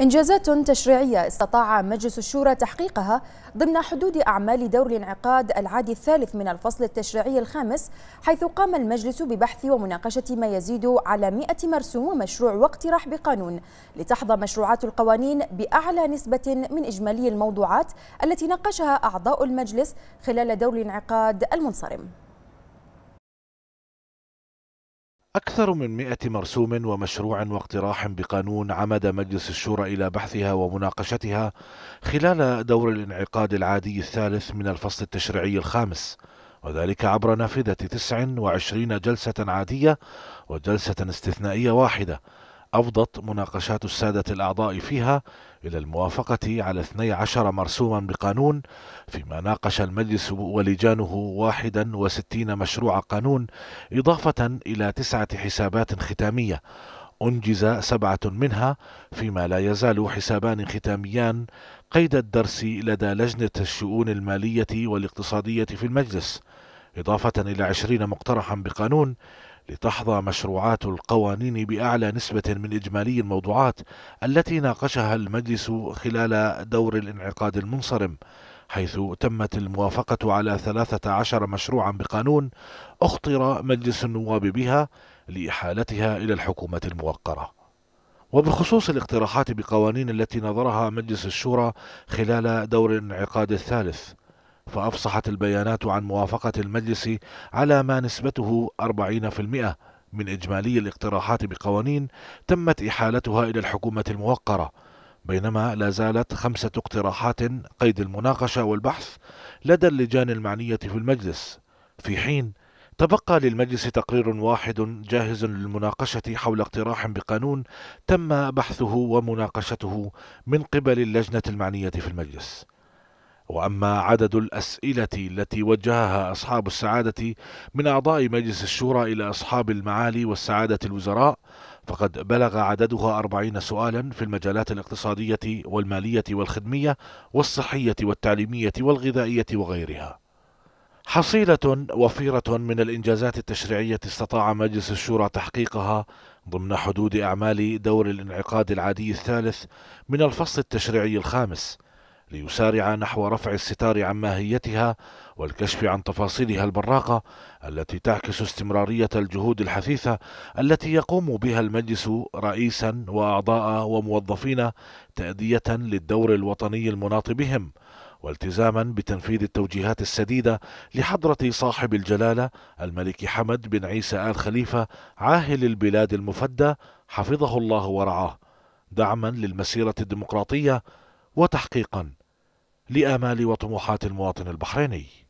إنجازات تشريعية استطاع مجلس الشورى تحقيقها ضمن حدود أعمال دور الانعقاد العادي الثالث من الفصل التشريعي الخامس حيث قام المجلس ببحث ومناقشة ما يزيد على 100 مرسوم ومشروع واقتراح بقانون لتحظى مشروعات القوانين بأعلى نسبة من إجمالي الموضوعات التي ناقشها أعضاء المجلس خلال دور الانعقاد المنصرم أكثر من مئة مرسوم ومشروع واقتراح بقانون عمد مجلس الشورى إلى بحثها ومناقشتها خلال دور الانعقاد العادي الثالث من الفصل التشريعي الخامس وذلك عبر نافذة 29 جلسة عادية وجلسة استثنائية واحدة أفضت مناقشات السادة الأعضاء فيها إلى الموافقة على 12 مرسوما بقانون فيما ناقش المجلس ولجانه 61 مشروع قانون إضافة إلى تسعة حسابات ختامية أنجز سبعة منها فيما لا يزال حسابان ختاميان قيد الدرس لدى لجنة الشؤون المالية والاقتصادية في المجلس إضافة إلى عشرين مقترحا بقانون لتحظى مشروعات القوانين بأعلى نسبة من إجمالي الموضوعات التي ناقشها المجلس خلال دور الانعقاد المنصرم حيث تمت الموافقة على 13 مشروعا بقانون أخطر مجلس النواب بها لإحالتها إلى الحكومة الموقرة وبخصوص الاقتراحات بقوانين التي نظرها مجلس الشورى خلال دور الانعقاد الثالث فأفصحت البيانات عن موافقة المجلس على ما نسبته 40% من إجمالي الاقتراحات بقوانين تمت إحالتها إلى الحكومة الموقرة بينما لا زالت خمسة اقتراحات قيد المناقشة والبحث لدى اللجان المعنية في المجلس في حين تبقى للمجلس تقرير واحد جاهز للمناقشة حول اقتراح بقانون تم بحثه ومناقشته من قبل اللجنة المعنية في المجلس واما عدد الاسئله التي وجهها اصحاب السعاده من اعضاء مجلس الشورى الى اصحاب المعالي والسعاده الوزراء فقد بلغ عددها أربعين سؤالا في المجالات الاقتصادية والمالية والخدمية والصحية والتعليمية والغذائية وغيرها حصيلة وفيرة من الإنجازات التشريعية استطاع مجلس الشورى تحقيقها ضمن حدود أعمال دور الانعقاد العادي الثالث من الفصل التشريعي الخامس ليسارع نحو رفع الستار عن ماهيتها والكشف عن تفاصيلها البراقة التي تعكس استمرارية الجهود الحثيثة التي يقوم بها المجلس رئيسا وأعضاء وموظفين تأدية للدور الوطني المناط بهم والتزاما بتنفيذ التوجيهات السديدة لحضرة صاحب الجلالة الملك حمد بن عيسى آل خليفة عاهل البلاد المفدى حفظه الله ورعاه دعما للمسيرة الديمقراطية وتحقيقا لآمال وطموحات المواطن البحريني